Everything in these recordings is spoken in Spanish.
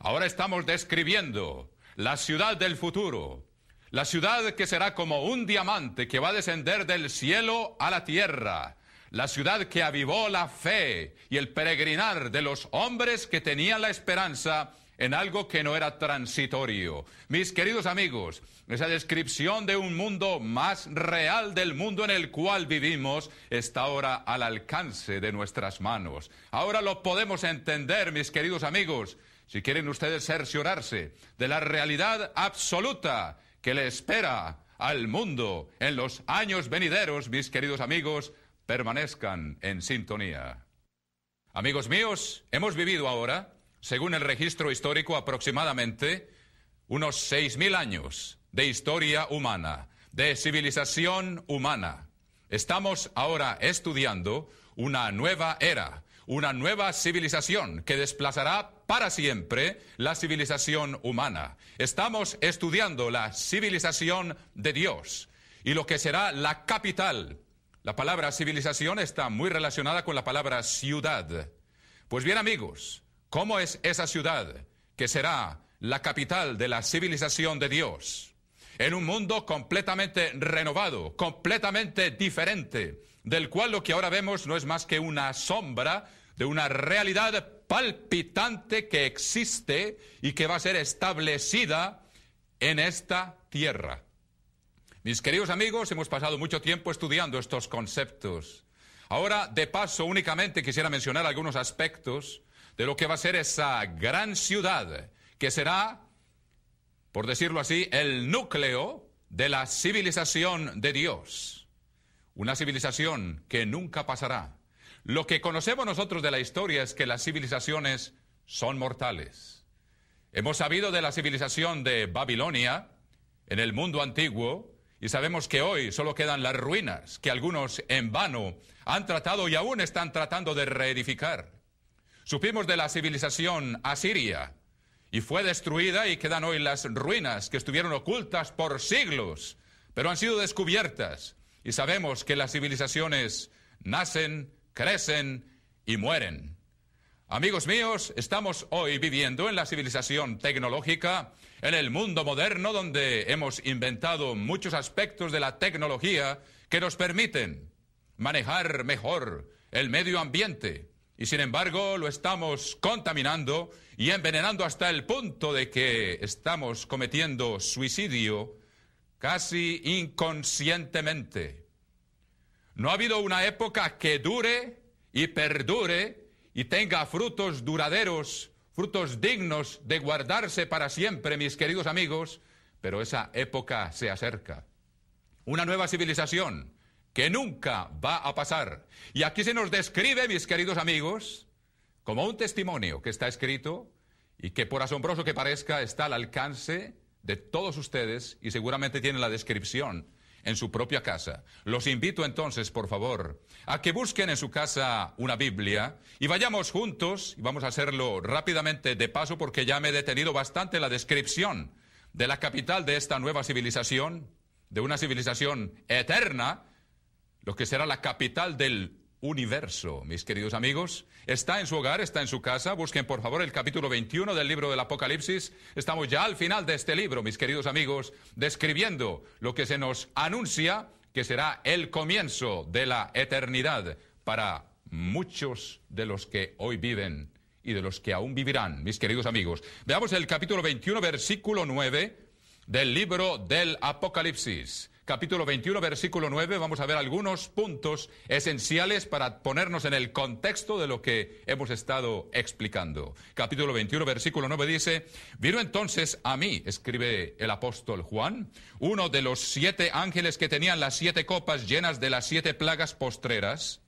Ahora estamos describiendo la ciudad del futuro, la ciudad que será como un diamante que va a descender del cielo a la tierra, la ciudad que avivó la fe y el peregrinar de los hombres que tenían la esperanza en algo que no era transitorio. Mis queridos amigos, esa descripción de un mundo más real del mundo en el cual vivimos está ahora al alcance de nuestras manos. Ahora lo podemos entender, mis queridos amigos si quieren ustedes cerciorarse de la realidad absoluta que le espera al mundo en los años venideros, mis queridos amigos, permanezcan en sintonía. Amigos míos, hemos vivido ahora, según el registro histórico, aproximadamente unos 6.000 años de historia humana, de civilización humana. Estamos ahora estudiando una nueva era, una nueva civilización que desplazará para siempre la civilización humana. Estamos estudiando la civilización de Dios y lo que será la capital. La palabra civilización está muy relacionada con la palabra ciudad. Pues bien amigos, ¿cómo es esa ciudad que será la capital de la civilización de Dios? En un mundo completamente renovado, completamente diferente, del cual lo que ahora vemos no es más que una sombra de una realidad palpitante que existe y que va a ser establecida en esta tierra. Mis queridos amigos, hemos pasado mucho tiempo estudiando estos conceptos. Ahora, de paso, únicamente quisiera mencionar algunos aspectos de lo que va a ser esa gran ciudad, que será, por decirlo así, el núcleo de la civilización de Dios. Una civilización que nunca pasará lo que conocemos nosotros de la historia es que las civilizaciones son mortales. Hemos sabido de la civilización de Babilonia en el mundo antiguo y sabemos que hoy solo quedan las ruinas que algunos en vano han tratado y aún están tratando de reedificar. Supimos de la civilización asiria y fue destruida y quedan hoy las ruinas que estuvieron ocultas por siglos, pero han sido descubiertas y sabemos que las civilizaciones nacen, crecen y mueren. Amigos míos, estamos hoy viviendo en la civilización tecnológica, en el mundo moderno donde hemos inventado muchos aspectos de la tecnología que nos permiten manejar mejor el medio ambiente, y sin embargo lo estamos contaminando y envenenando hasta el punto de que estamos cometiendo suicidio casi inconscientemente. No ha habido una época que dure y perdure y tenga frutos duraderos, frutos dignos de guardarse para siempre, mis queridos amigos, pero esa época se acerca. Una nueva civilización que nunca va a pasar. Y aquí se nos describe, mis queridos amigos, como un testimonio que está escrito y que por asombroso que parezca está al alcance de todos ustedes y seguramente tiene la descripción en su propia casa. Los invito entonces, por favor, a que busquen en su casa una Biblia y vayamos juntos, y vamos a hacerlo rápidamente de paso porque ya me he detenido bastante en la descripción de la capital de esta nueva civilización, de una civilización eterna, lo que será la capital del universo, mis queridos amigos. Está en su hogar, está en su casa. Busquen por favor el capítulo 21 del libro del Apocalipsis. Estamos ya al final de este libro, mis queridos amigos, describiendo lo que se nos anuncia que será el comienzo de la eternidad para muchos de los que hoy viven y de los que aún vivirán, mis queridos amigos. Veamos el capítulo 21, versículo 9 del libro del Apocalipsis capítulo 21, versículo 9, vamos a ver algunos puntos esenciales para ponernos en el contexto de lo que hemos estado explicando. Capítulo 21, versículo 9 dice, vino entonces a mí, escribe el apóstol Juan, uno de los siete ángeles que tenían las siete copas llenas de las siete plagas postreras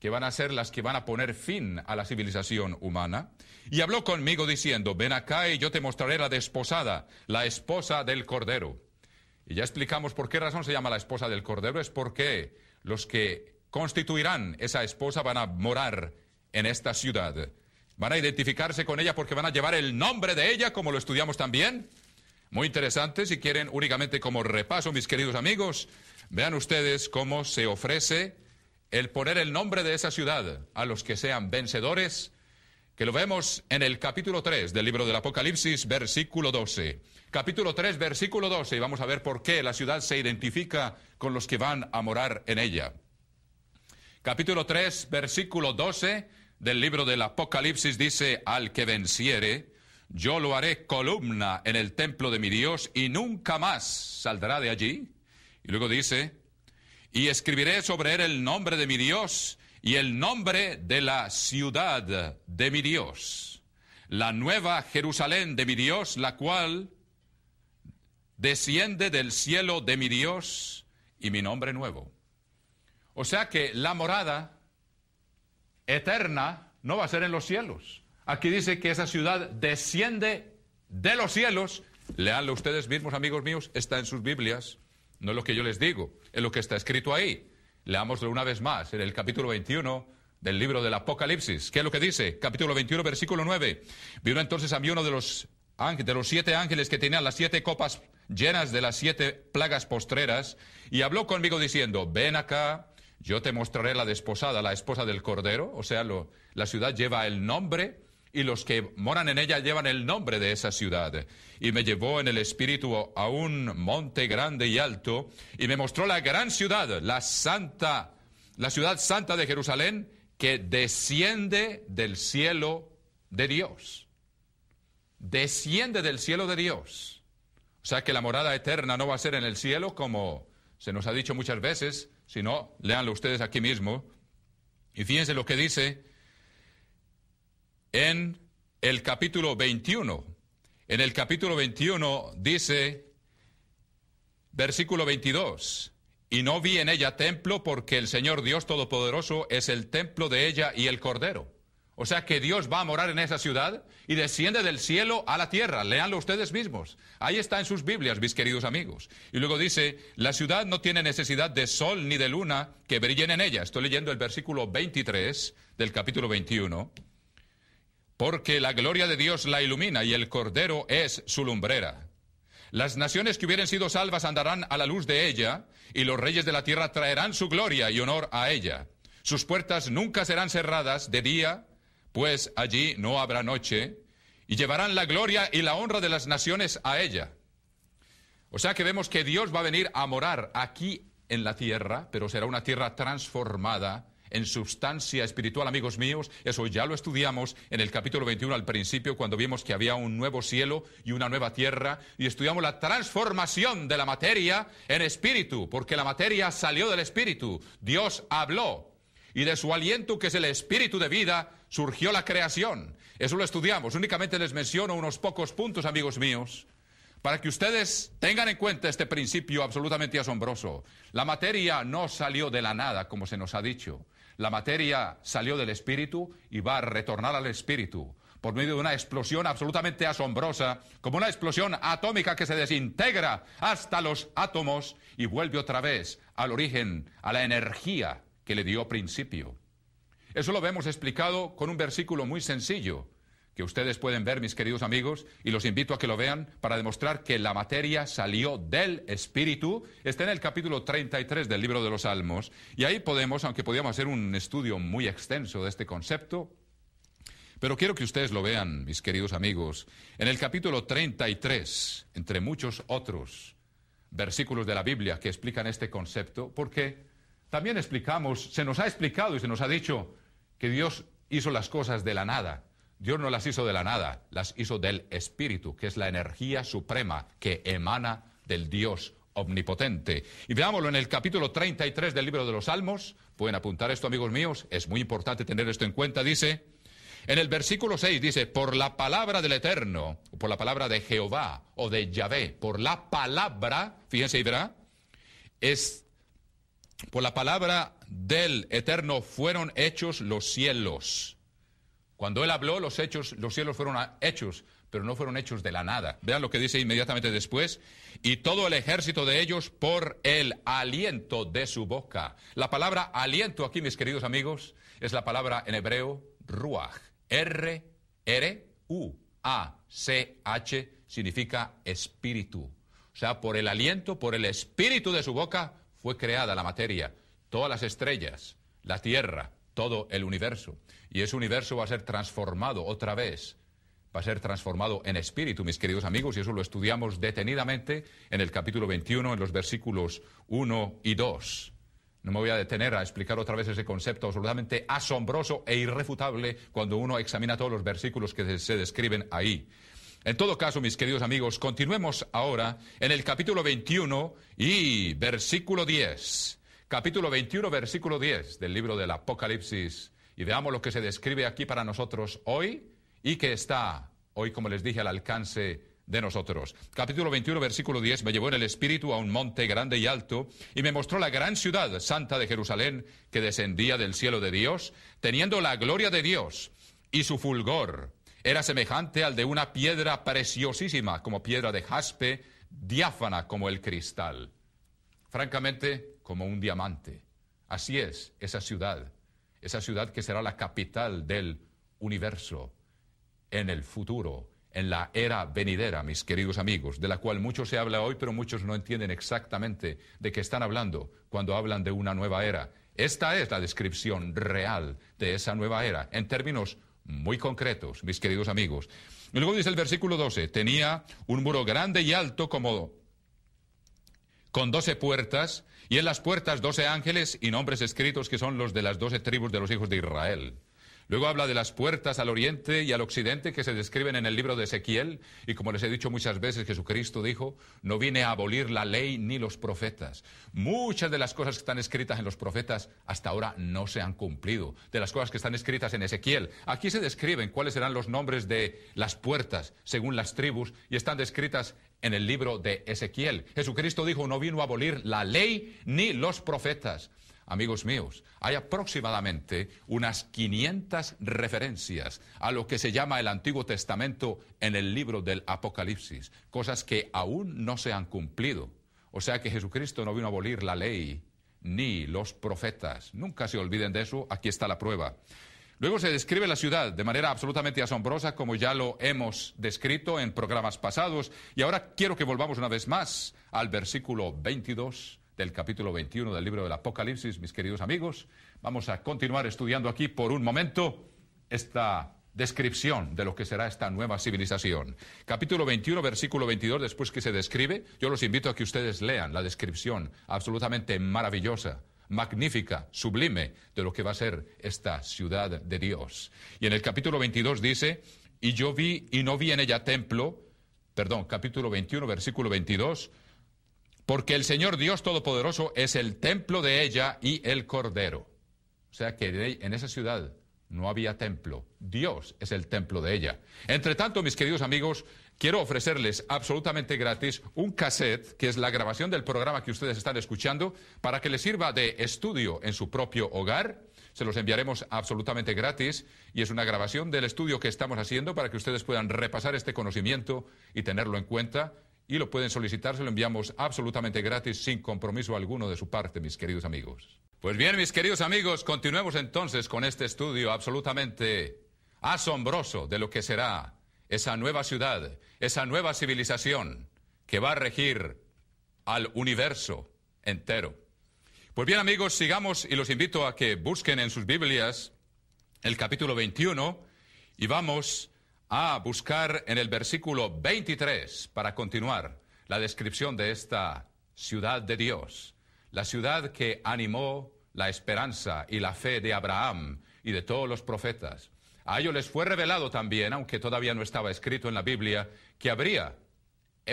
que van a ser las que van a poner fin a la civilización humana, y habló conmigo diciendo, ven acá y yo te mostraré la desposada, la esposa del Cordero. Y ya explicamos por qué razón se llama la esposa del Cordero, es porque los que constituirán esa esposa van a morar en esta ciudad. Van a identificarse con ella porque van a llevar el nombre de ella, como lo estudiamos también. Muy interesante, si quieren únicamente como repaso, mis queridos amigos, vean ustedes cómo se ofrece el poner el nombre de esa ciudad a los que sean vencedores que lo vemos en el capítulo 3 del libro del Apocalipsis, versículo 12. Capítulo 3, versículo 12, y vamos a ver por qué la ciudad se identifica con los que van a morar en ella. Capítulo 3, versículo 12 del libro del Apocalipsis dice, al que venciere, yo lo haré columna en el templo de mi Dios y nunca más saldrá de allí. Y luego dice, y escribiré sobre él el nombre de mi Dios y el nombre de la ciudad de mi Dios, la nueva Jerusalén de mi Dios, la cual desciende del cielo de mi Dios y mi nombre nuevo. O sea que la morada eterna no va a ser en los cielos. Aquí dice que esa ciudad desciende de los cielos. Leanlo ustedes mismos, amigos míos, está en sus Biblias. No es lo que yo les digo, es lo que está escrito ahí. Leamoslo una vez más en el capítulo 21 del libro del Apocalipsis. ¿Qué es lo que dice? Capítulo 21, versículo 9. Vino entonces a mí uno de los, de los siete ángeles que tenían las siete copas llenas de las siete plagas postreras y habló conmigo diciendo, ven acá, yo te mostraré la desposada, la esposa del Cordero. O sea, la ciudad lleva el nombre y los que moran en ella llevan el nombre de esa ciudad. Y me llevó en el espíritu a un monte grande y alto, y me mostró la gran ciudad, la santa, la ciudad santa de Jerusalén, que desciende del cielo de Dios. Desciende del cielo de Dios. O sea que la morada eterna no va a ser en el cielo, como se nos ha dicho muchas veces, sino, leanlo ustedes aquí mismo, y fíjense lo que dice en el capítulo 21. En el capítulo 21 dice, versículo 22, y no vi en ella templo porque el Señor Dios Todopoderoso es el templo de ella y el Cordero. O sea que Dios va a morar en esa ciudad y desciende del cielo a la tierra. Leanlo ustedes mismos. Ahí está en sus Biblias, mis queridos amigos. Y luego dice, la ciudad no tiene necesidad de sol ni de luna que brillen en ella. Estoy leyendo el versículo 23 del capítulo 21 porque la gloria de Dios la ilumina y el Cordero es su lumbrera. Las naciones que hubieren sido salvas andarán a la luz de ella, y los reyes de la tierra traerán su gloria y honor a ella. Sus puertas nunca serán cerradas de día, pues allí no habrá noche, y llevarán la gloria y la honra de las naciones a ella. O sea que vemos que Dios va a venir a morar aquí en la tierra, pero será una tierra transformada, en substancia espiritual, amigos míos. Eso ya lo estudiamos en el capítulo 21 al principio, cuando vimos que había un nuevo cielo y una nueva tierra, y estudiamos la transformación de la materia en espíritu, porque la materia salió del espíritu. Dios habló, y de su aliento, que es el espíritu de vida, surgió la creación. Eso lo estudiamos. Únicamente les menciono unos pocos puntos, amigos míos para que ustedes tengan en cuenta este principio absolutamente asombroso. La materia no salió de la nada, como se nos ha dicho. La materia salió del espíritu y va a retornar al espíritu por medio de una explosión absolutamente asombrosa, como una explosión atómica que se desintegra hasta los átomos y vuelve otra vez al origen, a la energía que le dio principio. Eso lo vemos explicado con un versículo muy sencillo, que ustedes pueden ver, mis queridos amigos, y los invito a que lo vean para demostrar que la materia salió del espíritu, está en el capítulo 33 del libro de los Salmos, y ahí podemos, aunque podíamos hacer un estudio muy extenso de este concepto, pero quiero que ustedes lo vean, mis queridos amigos, en el capítulo 33, entre muchos otros versículos de la Biblia que explican este concepto, porque también explicamos, se nos ha explicado y se nos ha dicho que Dios hizo las cosas de la nada Dios no las hizo de la nada, las hizo del Espíritu, que es la energía suprema que emana del Dios omnipotente. Y veámoslo en el capítulo 33 del libro de los Salmos. Pueden apuntar esto, amigos míos, es muy importante tener esto en cuenta, dice. En el versículo 6 dice, por la palabra del Eterno, por la palabra de Jehová o de Yahvé, por la palabra, fíjense y verá, es por la palabra del Eterno fueron hechos los cielos cuando él habló, los hechos, los cielos fueron hechos, pero no fueron hechos de la nada. Vean lo que dice inmediatamente después. Y todo el ejército de ellos por el aliento de su boca. La palabra aliento aquí, mis queridos amigos, es la palabra en hebreo ruach. R, R, U, A, C, H significa espíritu. O sea, por el aliento, por el espíritu de su boca fue creada la materia, todas las estrellas, la tierra, todo el universo. Y ese universo va a ser transformado otra vez va a ser transformado en espíritu, mis queridos amigos, y eso lo estudiamos detenidamente en el capítulo 21, en los versículos 1 y 2. No me voy a detener a explicar otra vez ese concepto absolutamente asombroso e irrefutable cuando uno examina todos los versículos que se describen ahí. En todo caso, mis queridos amigos, continuemos ahora en el capítulo 21 y versículo 10 capítulo 21, versículo 10 del libro del Apocalipsis. Y veamos lo que se describe aquí para nosotros hoy y que está hoy, como les dije, al alcance de nosotros. Capítulo 21, versículo 10, me llevó en el espíritu a un monte grande y alto, y me mostró la gran ciudad santa de Jerusalén, que descendía del cielo de Dios, teniendo la gloria de Dios, y su fulgor era semejante al de una piedra preciosísima, como piedra de jaspe, diáfana como el cristal. Francamente, como un diamante. Así es esa ciudad, esa ciudad que será la capital del universo en el futuro, en la era venidera, mis queridos amigos, de la cual mucho se habla hoy, pero muchos no entienden exactamente de qué están hablando cuando hablan de una nueva era. Esta es la descripción real de esa nueva era, en términos muy concretos, mis queridos amigos. Y luego dice el versículo 12, tenía un muro grande y alto como con doce puertas, y en las puertas doce ángeles y nombres escritos que son los de las doce tribus de los hijos de Israel. Luego habla de las puertas al oriente y al occidente que se describen en el libro de Ezequiel. Y como les he dicho muchas veces, Jesucristo dijo, no vine a abolir la ley ni los profetas. Muchas de las cosas que están escritas en los profetas hasta ahora no se han cumplido. De las cosas que están escritas en Ezequiel. Aquí se describen cuáles serán los nombres de las puertas según las tribus y están descritas en el libro de Ezequiel. Jesucristo dijo, no vino a abolir la ley ni los profetas amigos míos, hay aproximadamente unas 500 referencias a lo que se llama el Antiguo Testamento en el libro del Apocalipsis, cosas que aún no se han cumplido. O sea que Jesucristo no vino a abolir la ley ni los profetas. Nunca se olviden de eso, aquí está la prueba. Luego se describe la ciudad de manera absolutamente asombrosa, como ya lo hemos descrito en programas pasados. Y ahora quiero que volvamos una vez más al versículo 22 del capítulo 21 del libro del Apocalipsis, mis queridos amigos. Vamos a continuar estudiando aquí por un momento esta descripción de lo que será esta nueva civilización. Capítulo 21, versículo 22, después que se describe, yo los invito a que ustedes lean la descripción absolutamente maravillosa magnífica, sublime de lo que va a ser esta ciudad de Dios. Y en el capítulo 22 dice, y yo vi y no vi en ella templo, perdón, capítulo 21, versículo 22, porque el Señor Dios Todopoderoso es el templo de ella y el Cordero. O sea que en esa ciudad no había templo, Dios es el templo de ella. Entre tanto, mis queridos amigos, quiero ofrecerles absolutamente gratis un cassette, que es la grabación del programa que ustedes están escuchando, para que les sirva de estudio en su propio hogar se los enviaremos absolutamente gratis y es una grabación del estudio que estamos haciendo para que ustedes puedan repasar este conocimiento y tenerlo en cuenta y lo pueden solicitar, se lo enviamos absolutamente gratis, sin compromiso alguno de su parte, mis queridos amigos. Pues bien, mis queridos amigos, continuemos entonces con este estudio absolutamente asombroso de lo que será esa nueva ciudad, esa nueva civilización que va a regir al universo entero. Pues bien, amigos, sigamos y los invito a que busquen en sus Biblias el capítulo 21 y vamos a buscar en el versículo 23 para continuar la descripción de esta ciudad de Dios, la ciudad que animó la esperanza y la fe de Abraham y de todos los profetas. A ellos les fue revelado también, aunque todavía no estaba escrito en la Biblia, que habría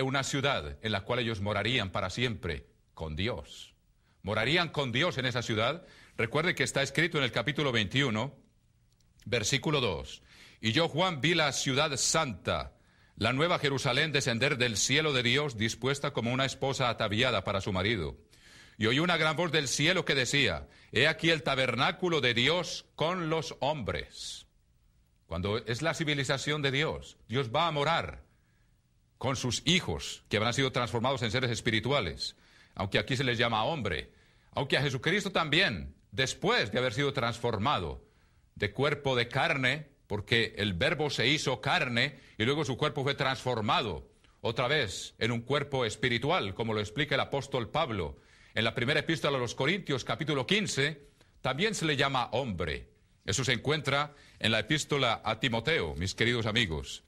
una ciudad en la cual ellos morarían para siempre con Dios. Morarían con Dios en esa ciudad. Recuerde que está escrito en el capítulo 21, versículo 2. Y yo, Juan, vi la ciudad santa, la nueva Jerusalén descender del cielo de Dios, dispuesta como una esposa ataviada para su marido. Y oí una gran voz del cielo que decía, He aquí el tabernáculo de Dios con los hombres. Cuando es la civilización de Dios, Dios va a morar con sus hijos, que habrán sido transformados en seres espirituales, aunque aquí se les llama hombre, aunque a Jesucristo también, después de haber sido transformado de cuerpo de carne porque el verbo se hizo carne y luego su cuerpo fue transformado otra vez en un cuerpo espiritual, como lo explica el apóstol Pablo. En la primera epístola a los Corintios capítulo 15 también se le llama hombre. Eso se encuentra en la epístola a Timoteo, mis queridos amigos.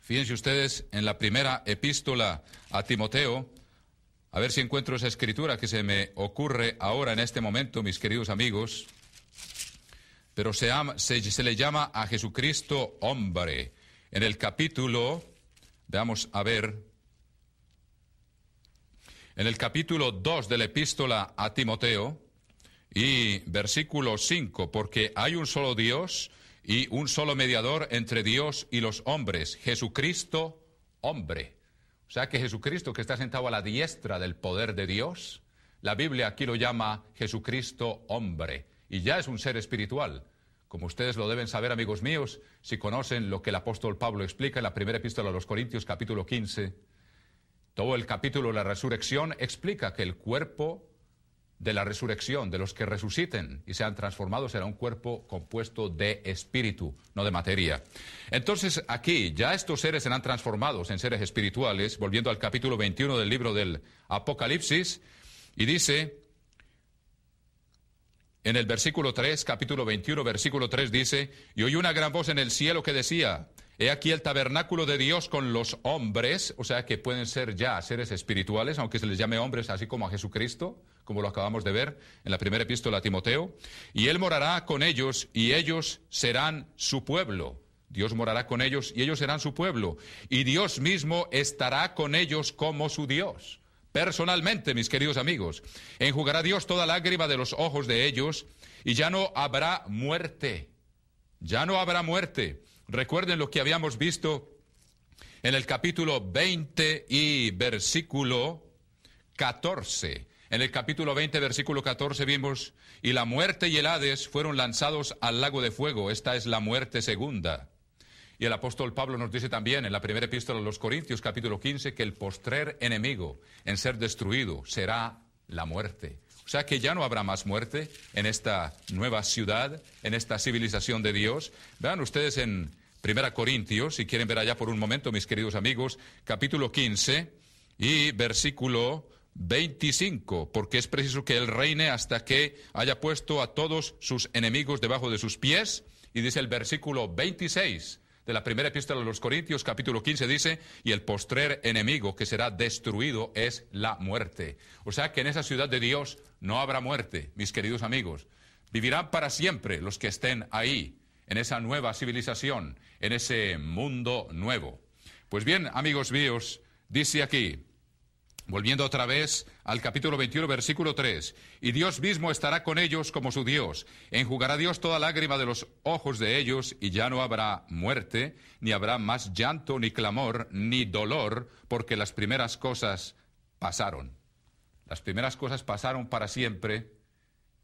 Fíjense ustedes en la primera epístola a Timoteo, a ver si encuentro esa escritura que se me ocurre ahora en este momento, mis queridos amigos pero se, se, le llama a Jesucristo hombre. En el capítulo, veamos a ver, en el capítulo 2 de la epístola a Timoteo y versículo 5, porque hay un solo Dios y un solo mediador entre Dios y los hombres, Jesucristo hombre. O sea que Jesucristo que está sentado a la diestra del poder de Dios, la Biblia aquí lo llama Jesucristo hombre y ya es un ser espiritual. Como ustedes lo deben saber, amigos míos, si conocen lo que el apóstol Pablo explica en la primera epístola a los Corintios, capítulo 15, todo el capítulo de la resurrección explica que el cuerpo de la resurrección, de los que resuciten y sean transformados, será un cuerpo compuesto de espíritu, no de materia. Entonces, aquí ya estos seres serán transformados en seres espirituales, volviendo al capítulo 21 del libro del Apocalipsis, y dice, en el versículo 3, capítulo 21, versículo 3 dice, y oí una gran voz en el cielo que decía, He aquí el tabernáculo de Dios con los hombres, o sea que pueden ser ya seres espirituales, aunque se les llame hombres, así como a Jesucristo, como lo acabamos de ver en la primera epístola a Timoteo, y Él morará con ellos y ellos serán su pueblo. Dios morará con ellos y ellos serán su pueblo, y Dios mismo estará con ellos como su Dios personalmente, mis queridos amigos. Enjugará Dios toda lágrima de los ojos de ellos y ya no habrá muerte. Ya no habrá muerte. Recuerden lo que habíamos visto en el capítulo 20 y versículo 14. En el capítulo 20, versículo 14 vimos, y la muerte y el Hades fueron lanzados al lago de fuego. Esta es la muerte segunda. Y el apóstol Pablo nos dice también en la primera epístola a los Corintios capítulo 15 que el postrer enemigo en ser destruido será la muerte. O sea que ya no habrá más muerte en esta nueva ciudad, en esta civilización de Dios. Vean ustedes en Primera Corintios, si quieren ver allá por un momento, mis queridos amigos, capítulo 15 y versículo 25, porque es preciso que él reine hasta que haya puesto a todos sus enemigos debajo de sus pies. Y dice el versículo 26, de la primera epístola de los Corintios, capítulo 15, dice, y el postrer enemigo que será destruido es la muerte. O sea que en esa ciudad de Dios no habrá muerte, mis queridos amigos. Vivirán para siempre los que estén ahí, en esa nueva civilización, en ese mundo nuevo. Pues bien, amigos míos, dice aquí, Volviendo otra vez al capítulo 21, versículo 3. Y Dios mismo estará con ellos como su Dios. Enjugará Dios toda lágrima de los ojos de ellos, y ya no habrá muerte, ni habrá más llanto, ni clamor, ni dolor, porque las primeras cosas pasaron. Las primeras cosas pasaron para siempre.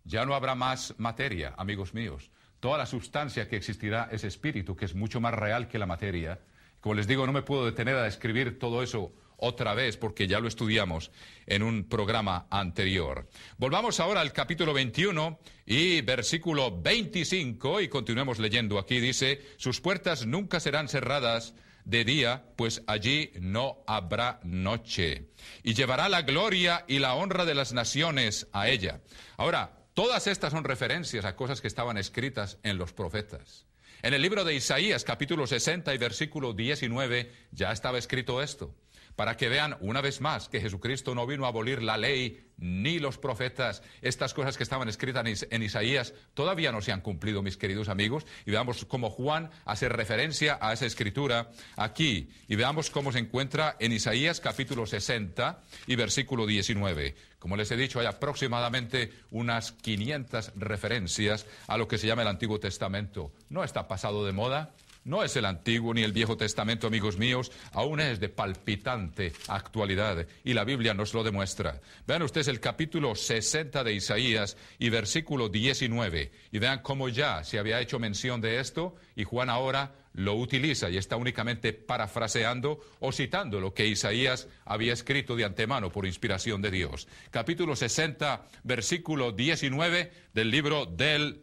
Ya no habrá más materia, amigos míos. Toda la sustancia que existirá es espíritu, que es mucho más real que la materia. Como les digo, no me puedo detener a describir todo eso otra vez porque ya lo estudiamos en un programa anterior. Volvamos ahora al capítulo 21 y versículo 25 y continuemos leyendo aquí. Dice, sus puertas nunca serán cerradas de día, pues allí no habrá noche. Y llevará la gloria y la honra de las naciones a ella. Ahora, todas estas son referencias a cosas que estaban escritas en los profetas. En el libro de Isaías, capítulo 60 y versículo 19, ya estaba escrito esto para que vean una vez más que Jesucristo no vino a abolir la ley ni los profetas. Estas cosas que estaban escritas en Isaías todavía no se han cumplido, mis queridos amigos. Y veamos cómo Juan hace referencia a esa escritura aquí. Y veamos cómo se encuentra en Isaías capítulo 60 y versículo 19. Como les he dicho, hay aproximadamente unas 500 referencias a lo que se llama el Antiguo Testamento. No está pasado de moda no es el Antiguo ni el Viejo Testamento, amigos míos, aún es de palpitante actualidad y la Biblia nos lo demuestra. Vean ustedes el capítulo 60 de Isaías y versículo 19 y vean cómo ya se había hecho mención de esto y Juan ahora lo utiliza y está únicamente parafraseando o citando lo que Isaías había escrito de antemano por inspiración de Dios. Capítulo 60, versículo 19 del libro del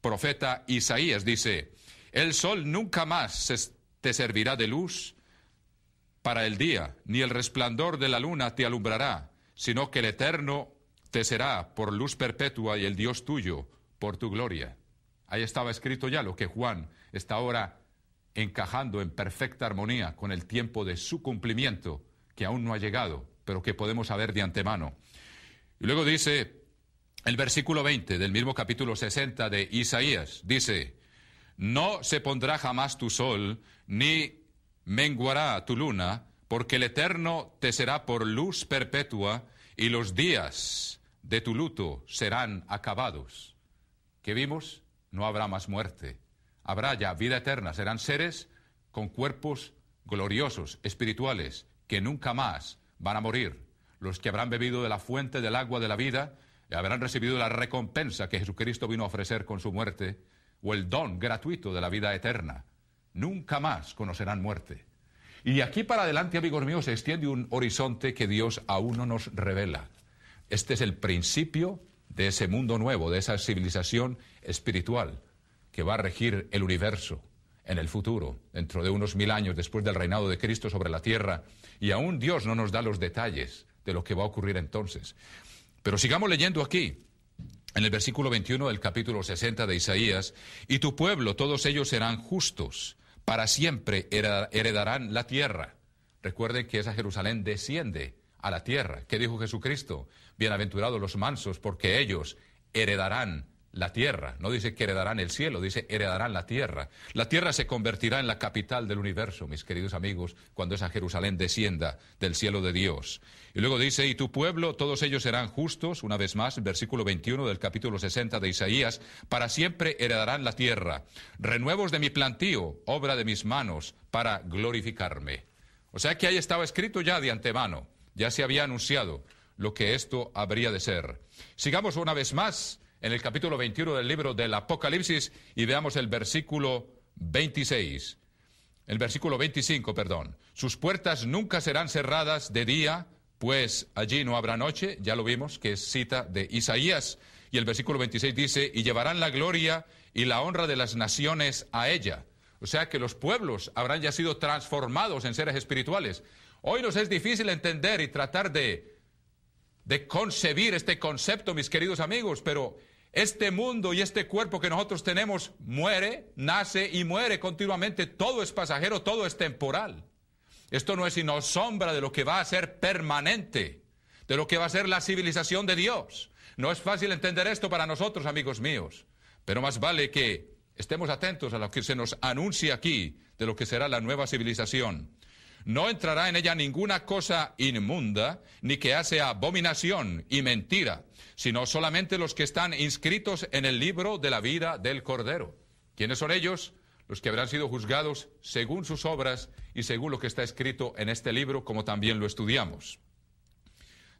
profeta Isaías dice, el sol nunca más te servirá de luz para el día, ni el resplandor de la luna te alumbrará, sino que el Eterno te será por luz perpetua y el Dios tuyo por tu gloria. Ahí estaba escrito ya lo que Juan está ahora encajando en perfecta armonía con el tiempo de su cumplimiento, que aún no ha llegado, pero que podemos saber de antemano. Y luego dice el versículo 20 del mismo capítulo 60 de Isaías, dice, no se pondrá jamás tu sol, ni menguará tu luna, porque el Eterno te será por luz perpetua, y los días de tu luto serán acabados. ¿Qué vimos? No habrá más muerte. Habrá ya vida eterna. Serán seres con cuerpos gloriosos, espirituales, que nunca más van a morir. Los que habrán bebido de la fuente del agua de la vida y habrán recibido la recompensa que Jesucristo vino a ofrecer con su muerte o el don gratuito de la vida eterna. Nunca más conocerán muerte. Y aquí para adelante, amigos míos, se extiende un horizonte que Dios aún no nos revela. Este es el principio de ese mundo nuevo, de esa civilización espiritual que va a regir el universo en el futuro, dentro de unos mil años después del reinado de Cristo sobre la tierra. Y aún Dios no nos da los detalles de lo que va a ocurrir entonces. Pero sigamos leyendo aquí en el versículo 21 del capítulo 60 de Isaías, y tu pueblo, todos ellos serán justos, para siempre heredarán la tierra. Recuerden que esa Jerusalén desciende a la tierra. ¿Qué dijo Jesucristo? Bienaventurados los mansos, porque ellos heredarán la tierra. No dice que heredarán el cielo, dice heredarán la tierra. La tierra se convertirá en la capital del universo, mis queridos amigos, cuando esa Jerusalén descienda del cielo de Dios. Y luego dice, y tu pueblo, todos ellos serán justos, una vez más, versículo 21 del capítulo 60 de Isaías, para siempre heredarán la tierra. Renuevos de mi plantío, obra de mis manos, para glorificarme. O sea que ahí estaba escrito ya de antemano, ya se había anunciado lo que esto habría de ser. Sigamos una vez más en el capítulo 21 del libro del Apocalipsis y veamos el versículo 26. El versículo 25, perdón. Sus puertas nunca serán cerradas de día, pues allí no habrá noche, ya lo vimos, que es cita de Isaías. Y el versículo 26 dice, y llevarán la gloria y la honra de las naciones a ella. O sea que los pueblos habrán ya sido transformados en seres espirituales. Hoy nos es difícil entender y tratar de, de concebir este concepto, mis queridos amigos, pero este mundo y este cuerpo que nosotros tenemos muere, nace y muere continuamente. Todo es pasajero, todo es temporal. Esto no es sino sombra de lo que va a ser permanente, de lo que va a ser la civilización de Dios. No es fácil entender esto para nosotros, amigos míos, pero más vale que estemos atentos a lo que se nos anuncia aquí de lo que será la nueva civilización. No entrará en ella ninguna cosa inmunda, ni que hace abominación y mentira, sino solamente los que están inscritos en el libro de la vida del Cordero. ¿Quiénes son ellos? Los que habrán sido juzgados según sus obras y según lo que está escrito en este libro, como también lo estudiamos.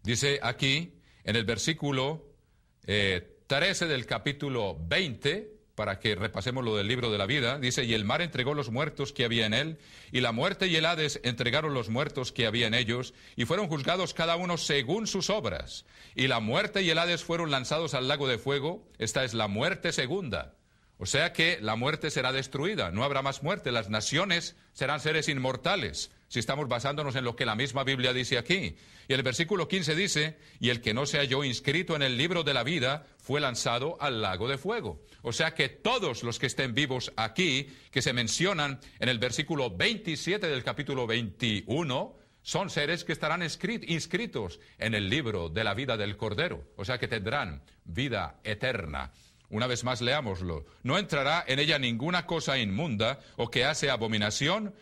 Dice aquí, en el versículo 13 eh, del capítulo 20, para que repasemos lo del libro de la vida, dice, y el mar entregó los muertos que había en él, y la muerte y el Hades entregaron los muertos que había en ellos, y fueron juzgados cada uno según sus obras, y la muerte y el Hades fueron lanzados al lago de fuego, esta es la muerte segunda. O sea que la muerte será destruida, no habrá más muerte, las naciones serán seres inmortales, si estamos basándonos en lo que la misma Biblia dice aquí. Y el versículo 15 dice, y el que no se halló inscrito en el libro de la vida fue lanzado al lago de fuego. O sea que todos los que estén vivos aquí, que se mencionan en el versículo 27 del capítulo 21, son seres que estarán inscritos en el libro de la vida del Cordero, o sea que tendrán vida eterna. Una vez más leámoslo. No entrará en ella ninguna cosa inmunda o que hace abominación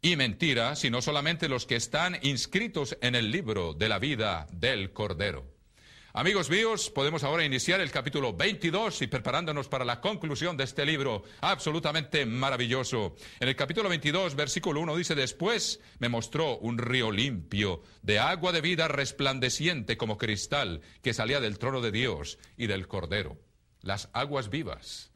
y mentira, sino solamente los que están inscritos en el libro de la vida del Cordero. Amigos míos, podemos ahora iniciar el capítulo 22 y preparándonos para la conclusión de este libro absolutamente maravilloso. En el capítulo 22, versículo 1 dice, después me mostró un río limpio, de agua de vida resplandeciente como cristal, que salía del trono de Dios y del Cordero las aguas vivas,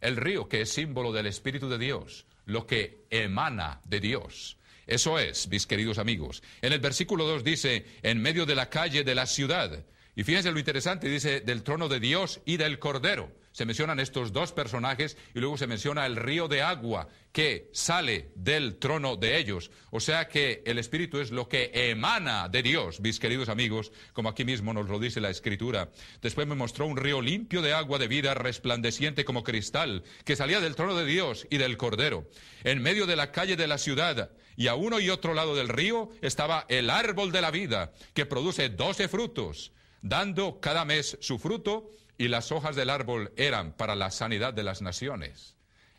el río que es símbolo del Espíritu de Dios, lo que emana de Dios. Eso es, mis queridos amigos. En el versículo 2 dice, en medio de la calle de la ciudad. Y fíjense lo interesante, dice, del trono de Dios y del Cordero se mencionan estos dos personajes y luego se menciona el río de agua que sale del trono de ellos. O sea que el Espíritu es lo que emana de Dios, mis queridos amigos, como aquí mismo nos lo dice la Escritura. Después me mostró un río limpio de agua de vida, resplandeciente como cristal, que salía del trono de Dios y del Cordero. En medio de la calle de la ciudad y a uno y otro lado del río estaba el árbol de la vida, que produce doce frutos, dando cada mes su fruto y las hojas del árbol eran para la sanidad de las naciones.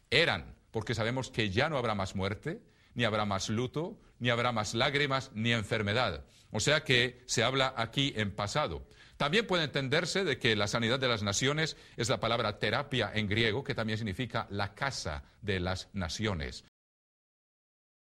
Eran, porque sabemos que ya no habrá más muerte, ni habrá más luto, ni habrá más lágrimas, ni enfermedad. O sea que se habla aquí en pasado. También puede entenderse de que la sanidad de las naciones es la palabra terapia en griego, que también significa la casa de las naciones.